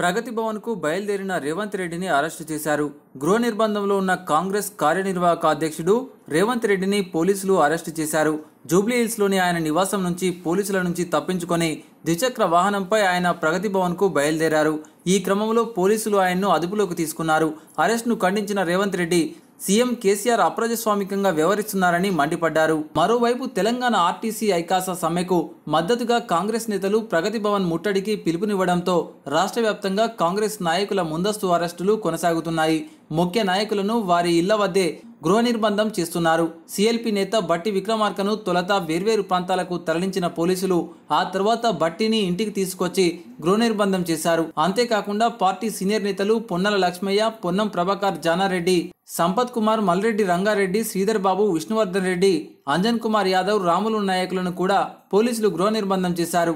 ప్రగతి భవన్కు బయలుదేరిన రేవంత్ రెడ్డిని అరెస్టు చేశారు గృహ నిర్బంధంలో ఉన్న కాంగ్రెస్ కార్యనిర్వాహక అధ్యక్షుడు రేవంత్ రెడ్డిని పోలీసులు అరెస్టు చేశారు జూబ్లీహిల్స్లోని ఆయన నివాసం నుంచి పోలీసుల నుంచి తప్పించుకొని ద్విచక్ర వాహనంపై ఆయన ప్రగతి భవన్కు బయలుదేరారు ఈ క్రమంలో పోలీసులు ఆయన్ను అదుపులోకి తీసుకున్నారు అరెస్టును ఖండించిన రేవంత్ రెడ్డి సీఎం కేసీఆర్ అప్రజాస్వామికంగా వ్యవహరిస్తున్నారని మండిపడ్డారు మరోవైపు తెలంగాణ ఆర్టీసీ ఐకాస సమ్మెకు మద్దతుగా కాంగ్రెస్ నేతలు ప్రగతి భవన్ ముట్టడికి పిలుపునివ్వడంతో రాష్ట్ర వ్యాప్తంగా కాంగ్రెస్ నాయకుల ముందస్తు అరెస్టులు కొనసాగుతున్నాయి ముఖ్య నాయకులను వారి ఇళ్ల వద్దే గృహ నిర్బంధం చేస్తున్నారు సిఎల్పి నేత బట్టి విక్రమార్కను తొలత వేర్వేరు ప్రాంతాలకు తరలించిన పోలీసులు ఆ తర్వాత బట్టిని ఇంటికి తీసుకొచ్చి గృహ నిర్బంధం చేశారు అంతేకాకుండా పార్టీ సీనియర్ నేతలు పొన్నల లక్ష్మయ్య పొన్నం ప్రభాకర్ జానారెడ్డి సంపత్ కుమార్ మల్రెడ్డి రంగారెడ్డి శ్రీధర్ బాబు విష్ణువర్ధన్ రెడ్డి అంజన్ కుమార్ యాదవ్ రాములు నాయకులను కూడా పోలీసులు గృహ నిర్బంధం చేశారు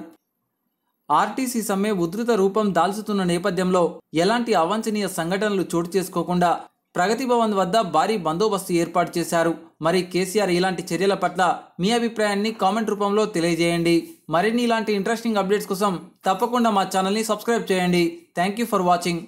ఆర్టీసీ సమ్మె ఉధృత రూపం దాల్చుతున్న నేపథ్యంలో ఎలాంటి అవాంఛనీయ సంఘటనలు చోటు చేసుకోకుండా ప్రగతి భవన్ వద్ద భారీ బందోబస్తు ఏర్పాటు చేశారు మరి కేసీఆర్ ఇలాంటి చర్యల పట్ల మీ అభిప్రాయాన్ని కామెంట్ రూపంలో తెలియజేయండి మరిన్ని ఇలాంటి ఇంట్రెస్టింగ్ అప్డేట్స్ కోసం తప్పకుండా మా ఛానల్ని సబ్స్క్రైబ్ చేయండి థ్యాంక్ యూ ఫర్ వాచింగ్